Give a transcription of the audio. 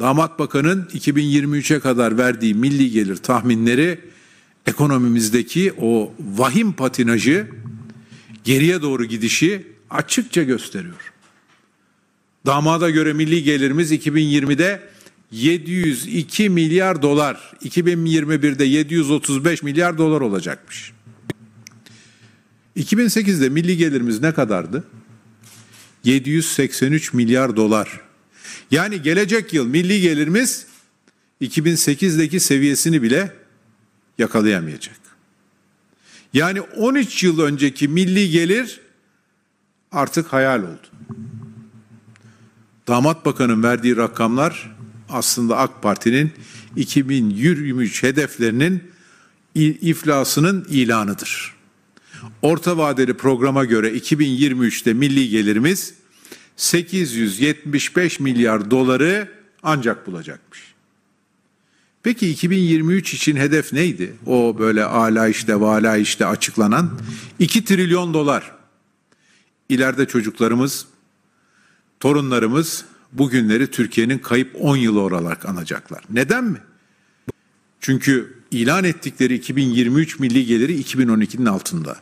Damat Bakan'ın 2023'e kadar verdiği milli gelir tahminleri ekonomimizdeki o vahim patinajı geriye doğru gidişi açıkça gösteriyor. Damada göre milli gelirimiz 2020'de 702 milyar dolar, 2021'de 735 milyar dolar olacakmış. 2008'de milli gelirimiz ne kadardı? 783 milyar dolar. Yani gelecek yıl milli gelirimiz 2008'deki seviyesini bile yakalayamayacak. Yani 13 yıl önceki milli gelir artık hayal oldu. Damat Bakan'ın verdiği rakamlar aslında AK Parti'nin 2023 hedeflerinin iflasının ilanıdır. Orta vadeli programa göre 2023'te milli gelirimiz 875 milyar doları ancak bulacakmış. Peki 2023 için hedef neydi? O böyle ala işte vala işte açıklanan 2 trilyon dolar. İleride çocuklarımız, torunlarımız bugünleri Türkiye'nin kayıp 10 yılı olarak anacaklar. Neden mi? Çünkü ilan ettikleri 2023 milli geliri 2012'nin altında.